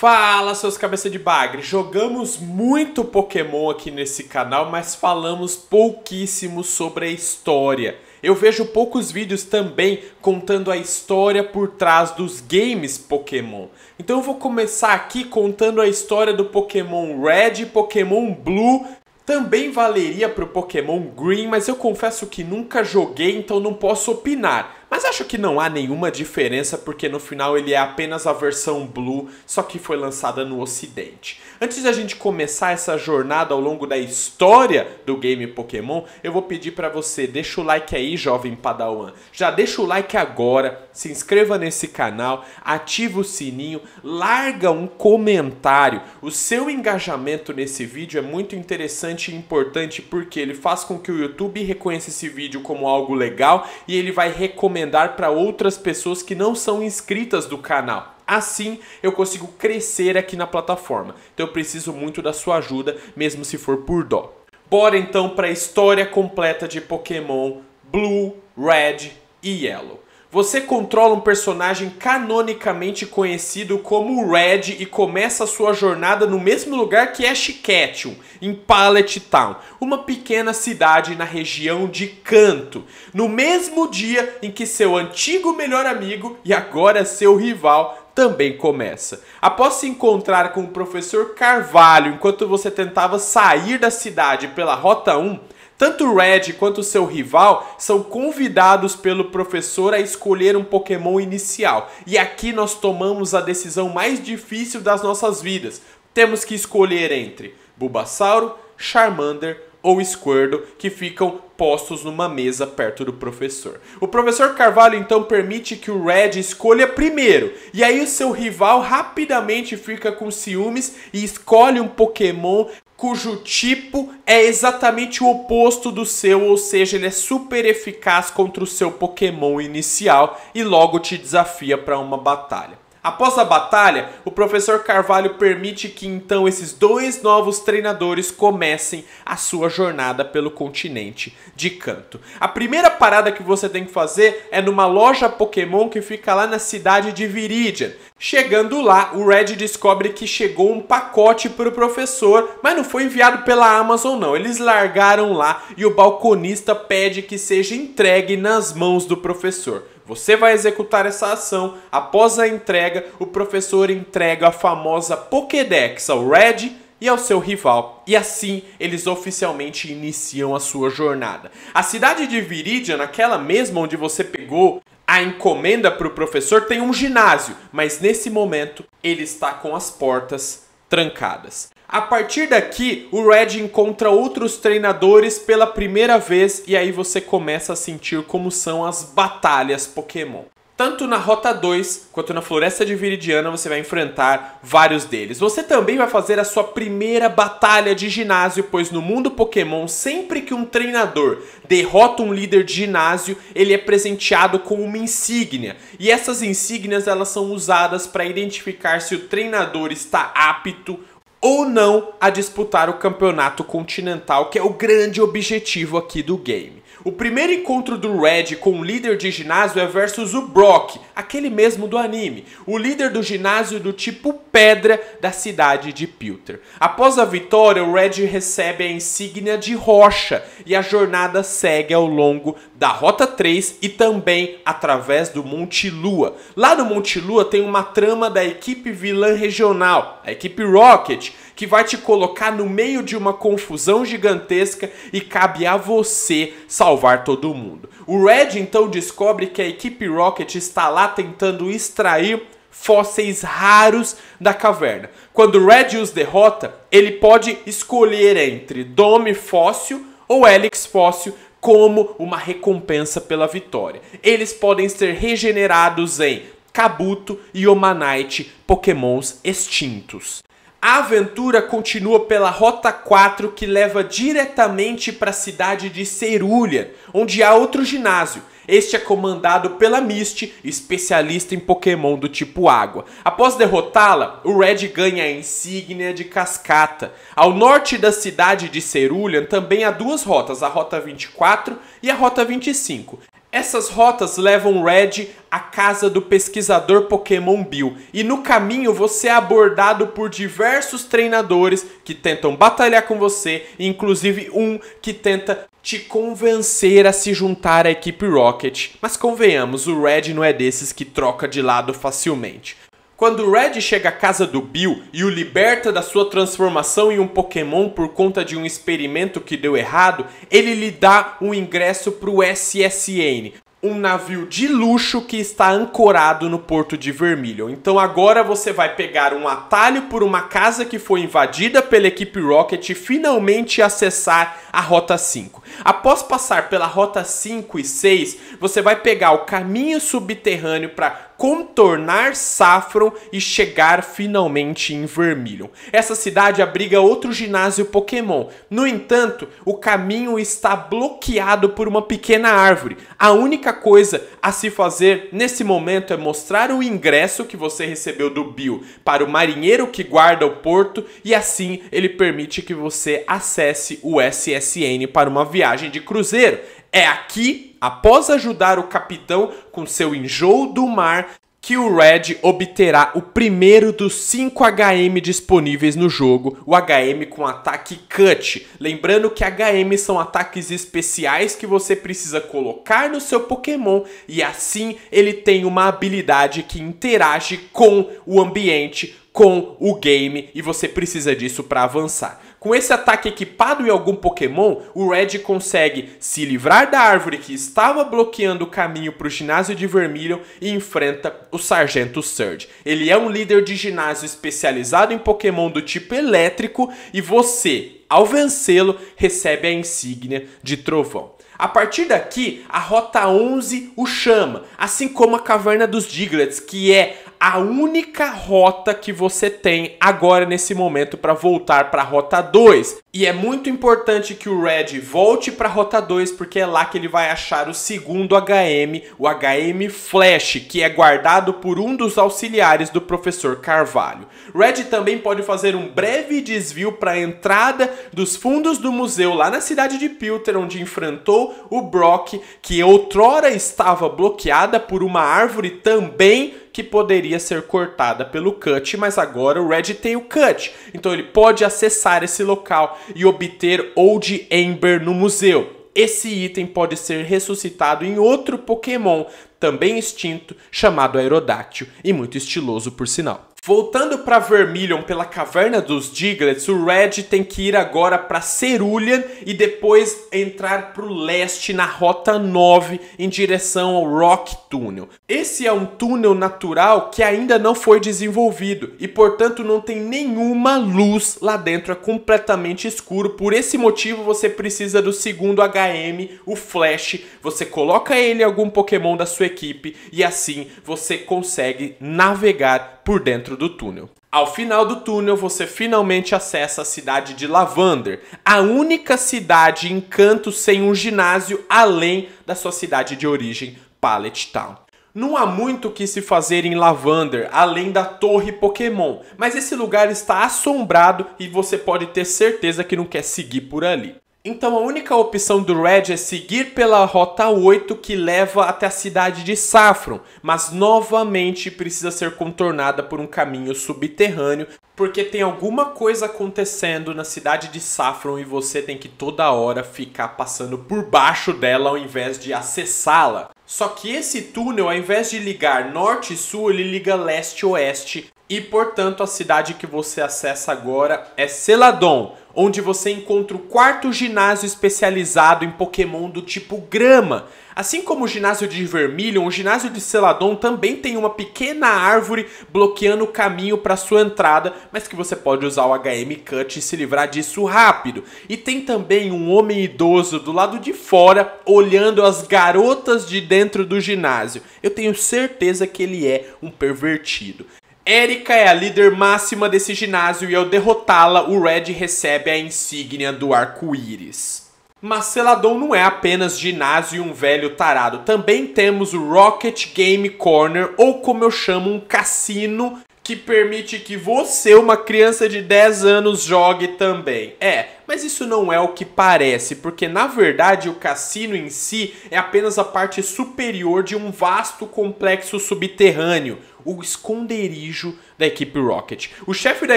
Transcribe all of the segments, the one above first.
Fala, seus cabeça de bagre! Jogamos muito Pokémon aqui nesse canal, mas falamos pouquíssimo sobre a história. Eu vejo poucos vídeos também contando a história por trás dos games Pokémon. Então eu vou começar aqui contando a história do Pokémon Red, Pokémon Blue também valeria para o Pokémon Green, mas eu confesso que nunca joguei, então não posso opinar. Mas acho que não há nenhuma diferença porque no final ele é apenas a versão Blue, só que foi lançada no ocidente. Antes da gente começar essa jornada ao longo da história do game Pokémon, eu vou pedir para você, deixa o like aí, jovem Padawan. Já deixa o like agora, se inscreva nesse canal, ativa o sininho, larga um comentário. O seu engajamento nesse vídeo é muito interessante e importante porque ele faz com que o YouTube reconheça esse vídeo como algo legal e ele vai recomendar recomendar para outras pessoas que não são inscritas do canal. Assim eu consigo crescer aqui na plataforma. Então eu preciso muito da sua ajuda, mesmo se for por dó. Bora então para a história completa de Pokémon Blue, Red e Yellow. Você controla um personagem canonicamente conhecido como Red e começa sua jornada no mesmo lugar que Ash é Ketchum, em Pallet Town, uma pequena cidade na região de Canto, no mesmo dia em que seu antigo melhor amigo e agora seu rival também começa. Após se encontrar com o professor Carvalho enquanto você tentava sair da cidade pela Rota 1, tanto o Red quanto o seu rival são convidados pelo professor a escolher um Pokémon inicial. E aqui nós tomamos a decisão mais difícil das nossas vidas. Temos que escolher entre Bulbasauro, Charmander ou Squirtle, que ficam postos numa mesa perto do professor. O professor Carvalho então permite que o Red escolha primeiro, e aí o seu rival rapidamente fica com ciúmes e escolhe um Pokémon cujo tipo é exatamente o oposto do seu, ou seja, ele é super eficaz contra o seu Pokémon inicial e logo te desafia para uma batalha. Após a batalha, o professor Carvalho permite que então esses dois novos treinadores comecem a sua jornada pelo continente de canto. A primeira parada que você tem que fazer é numa loja Pokémon que fica lá na cidade de Viridian. Chegando lá, o Red descobre que chegou um pacote para o professor, mas não foi enviado pela Amazon não. Eles largaram lá e o balconista pede que seja entregue nas mãos do professor. Você vai executar essa ação. Após a entrega, o professor entrega a famosa Pokédex ao Red e ao seu rival. E assim eles oficialmente iniciam a sua jornada. A cidade de Viridian, aquela mesma onde você pegou a encomenda para o professor, tem um ginásio, mas nesse momento ele está com as portas trancadas. A partir daqui, o Red encontra outros treinadores pela primeira vez e aí você começa a sentir como são as batalhas Pokémon. Tanto na Rota 2 quanto na Floresta de Viridiana você vai enfrentar vários deles. Você também vai fazer a sua primeira batalha de ginásio, pois no mundo Pokémon, sempre que um treinador derrota um líder de ginásio, ele é presenteado com uma insígnia. E essas insígnias elas são usadas para identificar se o treinador está apto ou não a disputar o campeonato continental, que é o grande objetivo aqui do game. O primeiro encontro do Red com o líder de ginásio é versus o Brock, aquele mesmo do anime, o líder do ginásio do tipo pedra da cidade de Pilter. Após a vitória, o Red recebe a insígnia de rocha e a jornada segue ao longo da Rota 3 e também através do Monte Lua. Lá no Monte Lua tem uma trama da equipe vilã regional, a equipe Rocket, que vai te colocar no meio de uma confusão gigantesca e cabe a você salvar todo mundo. O Red então descobre que a equipe Rocket está lá tentando extrair fósseis raros da caverna. Quando o Red os derrota, ele pode escolher entre Dome Fóssil ou Helix Fóssil como uma recompensa pela vitória. Eles podem ser regenerados em Kabuto e Omanite, pokémons extintos. A aventura continua pela Rota 4 que leva diretamente para a cidade de Cerulha, onde há outro ginásio, este é comandado pela Misty, especialista em Pokémon do tipo água. Após derrotá-la, o Red ganha a insígnia de cascata. Ao norte da cidade de Cerulean também há duas rotas, a Rota 24 e a Rota 25. Essas rotas levam Red à casa do pesquisador Pokémon Bill, e no caminho você é abordado por diversos treinadores que tentam batalhar com você, inclusive um que tenta te convencer a se juntar à equipe Rocket. Mas convenhamos, o Red não é desses que troca de lado facilmente. Quando o Red chega à casa do Bill e o liberta da sua transformação em um Pokémon por conta de um experimento que deu errado, ele lhe dá um ingresso para o SSN, um navio de luxo que está ancorado no porto de Vermilion. Então agora você vai pegar um atalho por uma casa que foi invadida pela equipe Rocket e finalmente acessar a Rota 5. Após passar pela rota 5 e 6, você vai pegar o caminho subterrâneo para contornar Saffron e chegar finalmente em Vermilion. Essa cidade abriga outro ginásio Pokémon. No entanto, o caminho está bloqueado por uma pequena árvore. A única coisa a se fazer nesse momento é mostrar o ingresso que você recebeu do Bill para o marinheiro que guarda o porto e assim ele permite que você acesse o SSN para uma viagem viagem de cruzeiro. É aqui, após ajudar o capitão com seu enjoo do mar, que o Red obterá o primeiro dos 5 HM disponíveis no jogo, o HM com ataque cut. Lembrando que HM são ataques especiais que você precisa colocar no seu Pokémon e assim ele tem uma habilidade que interage com o ambiente, com o game e você precisa disso para avançar. Com esse ataque equipado em algum Pokémon, o Red consegue se livrar da árvore que estava bloqueando o caminho para o ginásio de vermelho e enfrenta o Sargento Surge. Ele é um líder de ginásio especializado em Pokémon do tipo elétrico e você, ao vencê-lo, recebe a insígnia de trovão. A partir daqui, a Rota 11 o chama, assim como a Caverna dos Diglets, que é a única rota que você tem agora nesse momento para voltar para a rota 2. E é muito importante que o Red volte para a rota 2 porque é lá que ele vai achar o segundo HM, o HM Flash, que é guardado por um dos auxiliares do professor Carvalho. Red também pode fazer um breve desvio para a entrada dos fundos do museu lá na cidade de Pilter, onde enfrentou o Brock, que outrora estava bloqueada por uma árvore também que poderia ser cortada pelo cut, mas agora o Red tem o cut, então ele pode acessar esse local e obter Old Ember no museu. Esse item pode ser ressuscitado em outro Pokémon, também extinto, chamado Aerodáctil, e muito estiloso por sinal. Voltando para Vermilion pela caverna dos Diglets, o Red tem que ir agora para Cerulean e depois entrar para o leste na rota 9 em direção ao Rock Tunnel. Esse é um túnel natural que ainda não foi desenvolvido e, portanto, não tem nenhuma luz lá dentro, é completamente escuro. Por esse motivo, você precisa do segundo HM, o Flash. Você coloca ele em algum Pokémon da sua equipe e assim você consegue navegar por dentro do túnel. Ao final do túnel, você finalmente acessa a cidade de Lavander, a única cidade em canto sem um ginásio além da sua cidade de origem, Pallet Town. Não há muito o que se fazer em Lavander, além da Torre Pokémon, mas esse lugar está assombrado e você pode ter certeza que não quer seguir por ali. Então a única opção do Red é seguir pela rota 8 que leva até a cidade de Saffron, mas novamente precisa ser contornada por um caminho subterrâneo, porque tem alguma coisa acontecendo na cidade de Saffron e você tem que toda hora ficar passando por baixo dela ao invés de acessá-la. Só que esse túnel, ao invés de ligar norte e sul, ele liga leste e oeste, e, portanto, a cidade que você acessa agora é Seladon, onde você encontra o quarto ginásio especializado em Pokémon do tipo grama. Assim como o ginásio de Vermilion, o ginásio de Seladon também tem uma pequena árvore bloqueando o caminho para sua entrada, mas que você pode usar o HM Cut e se livrar disso rápido. E tem também um homem idoso do lado de fora olhando as garotas de dentro do ginásio. Eu tenho certeza que ele é um pervertido. Erika é a líder máxima desse ginásio e ao derrotá-la, o Red recebe a insígnia do arco-íris. Mas Celadon não é apenas ginásio e um velho tarado. Também temos o Rocket Game Corner, ou como eu chamo, um cassino que permite que você, uma criança de 10 anos, jogue também. É, mas isso não é o que parece, porque na verdade o cassino em si é apenas a parte superior de um vasto complexo subterrâneo o esconderijo da equipe Rocket. O chefe da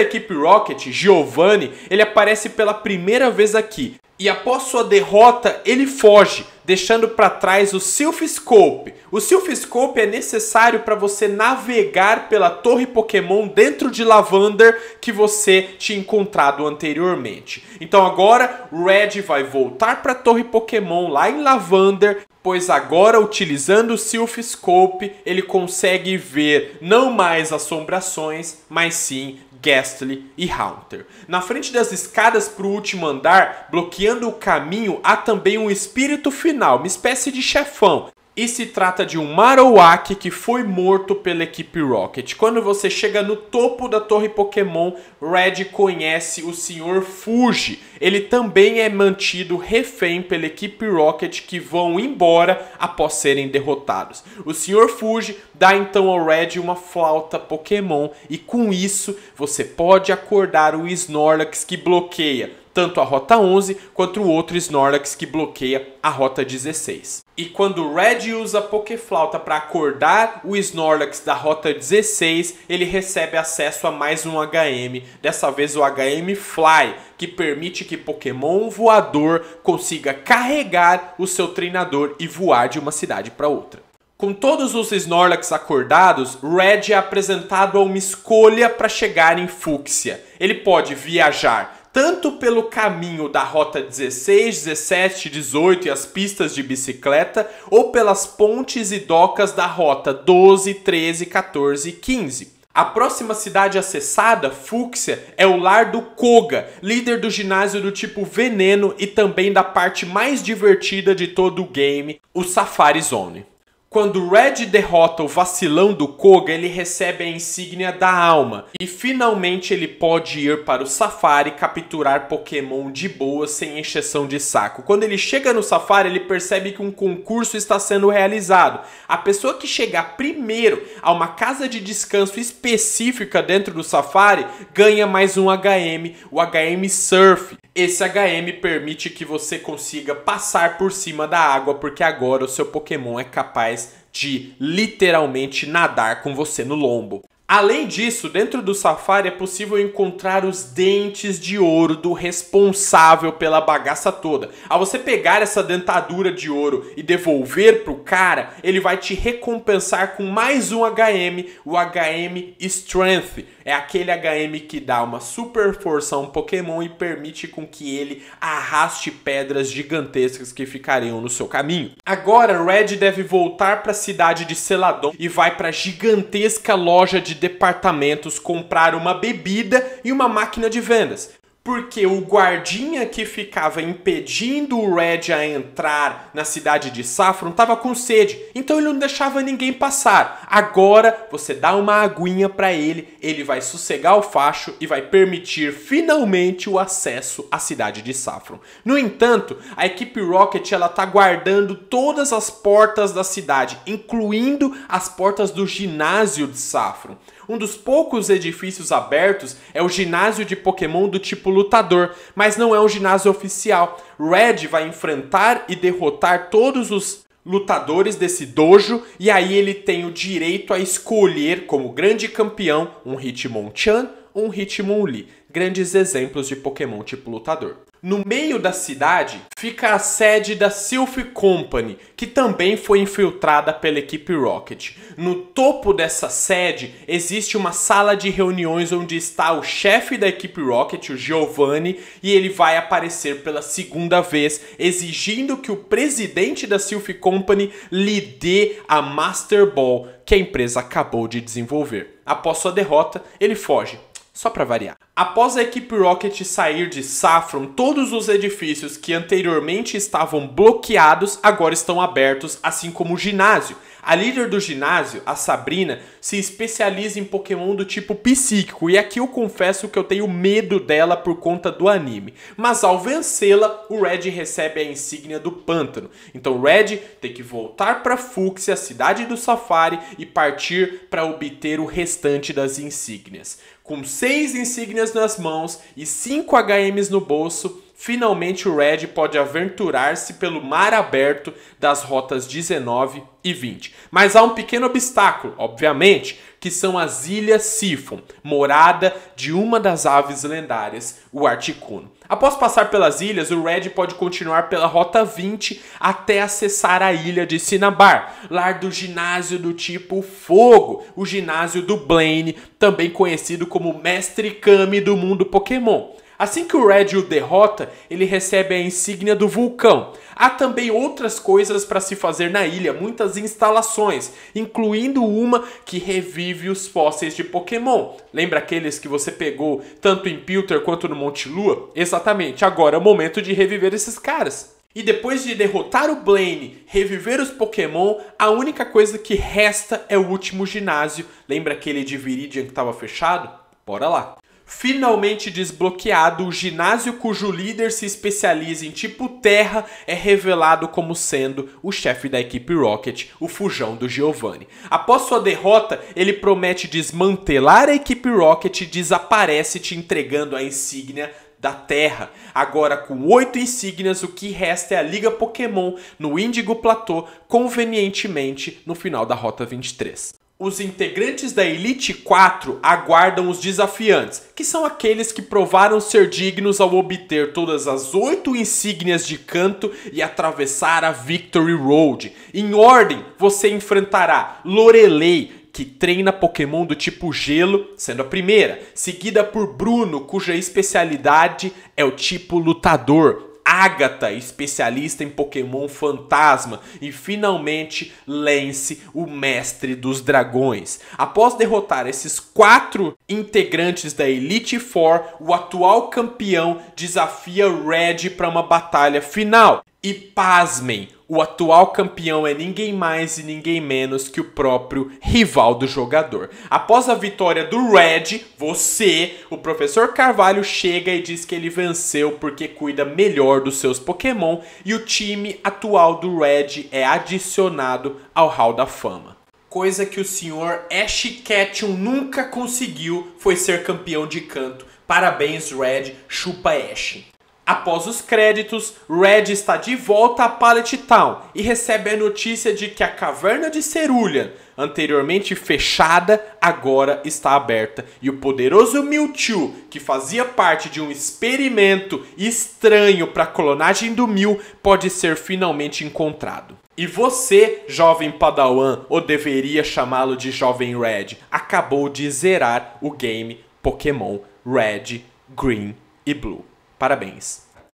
equipe Rocket, Giovanni, ele aparece pela primeira vez aqui. E após sua derrota, ele foge, deixando para trás o Silph Scope. O Silph Scope é necessário para você navegar pela torre Pokémon dentro de Lavander que você tinha encontrado anteriormente. Então agora, Red vai voltar para a torre Pokémon lá em Lavander pois agora utilizando o Silphscope ele consegue ver não mais assombrações, mas sim Ghastly e Haunter. Na frente das escadas para o último andar, bloqueando o caminho, há também um espírito final, uma espécie de chefão, e se trata de um Marowak que foi morto pela equipe Rocket. Quando você chega no topo da torre Pokémon, Red conhece o Sr. Fuji. Ele também é mantido refém pela equipe Rocket que vão embora após serem derrotados. O Sr. Fuji dá então ao Red uma flauta Pokémon e com isso você pode acordar o Snorlax que bloqueia tanto a rota 11 quanto o outro Snorlax que bloqueia a rota 16. E quando o Red usa a Pokéflauta para acordar o Snorlax da rota 16, ele recebe acesso a mais um HM, dessa vez o HM Fly, que permite que Pokémon voador consiga carregar o seu treinador e voar de uma cidade para outra. Com todos os Snorlax acordados, Red é apresentado a uma escolha para chegar em Fúcsia. Ele pode viajar tanto pelo caminho da rota 16, 17, 18 e as pistas de bicicleta, ou pelas pontes e docas da rota 12, 13, 14 e 15. A próxima cidade acessada, Fúcsia, é o lar do Koga, líder do ginásio do tipo Veneno e também da parte mais divertida de todo o game, o Safari Zone. Quando o Red derrota o vacilão do Koga, ele recebe a insígnia da alma e finalmente ele pode ir para o safari capturar Pokémon de boa sem encheção de saco. Quando ele chega no safari, ele percebe que um concurso está sendo realizado. A pessoa que chegar primeiro a uma casa de descanso específica dentro do safari ganha mais um HM, o HM Surf. Esse HM permite que você consiga passar por cima da água porque agora o seu Pokémon é capaz de literalmente nadar com você no lombo. Além disso, dentro do safari é possível encontrar os dentes de ouro do responsável pela bagaça toda. Ao você pegar essa dentadura de ouro e devolver pro cara, ele vai te recompensar com mais um HM, o HM Strength, é aquele HM que dá uma super força a um Pokémon e permite com que ele arraste pedras gigantescas que ficariam no seu caminho. Agora, Red deve voltar para a cidade de Celadon e vai para a gigantesca loja de departamentos comprar uma bebida e uma máquina de vendas porque o guardinha que ficava impedindo o Red a entrar na cidade de Safron estava com sede, então ele não deixava ninguém passar. Agora você dá uma aguinha para ele, ele vai sossegar o facho e vai permitir finalmente o acesso à cidade de Safron. No entanto, a equipe Rocket ela tá guardando todas as portas da cidade, incluindo as portas do ginásio de Safron. Um dos poucos edifícios abertos é o ginásio de Pokémon do tipo lutador, mas não é um ginásio oficial. Red vai enfrentar e derrotar todos os lutadores desse dojo e aí ele tem o direito a escolher como grande campeão um Hitmonchan, um Hitmonlee, grandes exemplos de Pokémon tipo lutador. No meio da cidade fica a sede da Sylph Company, que também foi infiltrada pela equipe Rocket. No topo dessa sede existe uma sala de reuniões onde está o chefe da equipe Rocket, o Giovanni, e ele vai aparecer pela segunda vez, exigindo que o presidente da Sylph Company lhe dê a Master Ball que a empresa acabou de desenvolver. Após sua derrota, ele foge só para variar. Após a equipe Rocket sair de Saffron, todos os edifícios que anteriormente estavam bloqueados agora estão abertos, assim como o ginásio, a líder do ginásio, a Sabrina, se especializa em Pokémon do tipo psíquico, e aqui eu confesso que eu tenho medo dela por conta do anime. Mas ao vencê-la, o Red recebe a insígnia do pântano. Então o Red tem que voltar para Fúcsia, a cidade do Safari, e partir para obter o restante das insígnias. Com seis insígnias nas mãos e 5 HMs no bolso, finalmente o Red pode aventurar-se pelo mar aberto das rotas 19 e 20. Mas há um pequeno obstáculo, obviamente, que são as Ilhas Sifon, morada de uma das aves lendárias, o Articuno. Após passar pelas ilhas, o Red pode continuar pela Rota 20 até acessar a ilha de Sinabar, lar do ginásio do tipo Fogo, o ginásio do Blaine, também conhecido como Mestre Kami do mundo Pokémon. Assim que o Red o derrota, ele recebe a insígnia do vulcão. Há também outras coisas para se fazer na ilha, muitas instalações, incluindo uma que revive os fósseis de Pokémon. Lembra aqueles que você pegou tanto em Pilter quanto no Monte Lua? Exatamente, agora é o momento de reviver esses caras. E depois de derrotar o Blaine, reviver os Pokémon, a única coisa que resta é o último ginásio. Lembra aquele de Viridian que estava fechado? Bora lá! Finalmente desbloqueado, o ginásio cujo líder se especializa em tipo terra é revelado como sendo o chefe da equipe Rocket, o fujão do Giovanni. Após sua derrota, ele promete desmantelar a equipe Rocket e desaparece te entregando a insígnia da Terra. Agora com oito insígnias, o que resta é a Liga Pokémon no Índigo Platô, convenientemente no final da Rota 23 os integrantes da Elite 4 aguardam os desafiantes, que são aqueles que provaram ser dignos ao obter todas as oito insígnias de canto e atravessar a Victory Road. Em ordem, você enfrentará Lorelei, que treina Pokémon do tipo gelo, sendo a primeira, seguida por Bruno, cuja especialidade é o tipo lutador, Agatha, especialista em Pokémon fantasma, e finalmente Lance, o mestre dos dragões. Após derrotar esses quatro integrantes da Elite Four, o atual campeão desafia Red para uma batalha final. E pasmem, o atual campeão é ninguém mais e ninguém menos que o próprio rival do jogador. Após a vitória do Red, você, o professor Carvalho, chega e diz que ele venceu porque cuida melhor dos seus Pokémon e o time atual do Red é adicionado ao Hall da Fama. Coisa que o senhor Ash Ketchum nunca conseguiu foi ser campeão de canto. Parabéns, Red, chupa Ash. Após os créditos, Red está de volta a Pallet Town e recebe a notícia de que a caverna de Cerulean, anteriormente fechada, agora está aberta e o poderoso Mewtwo, que fazia parte de um experimento estranho para a clonagem do Mew, pode ser finalmente encontrado. E você, jovem Padawan, ou deveria chamá-lo de jovem Red, acabou de zerar o game Pokémon Red, Green e Blue. Parabéns!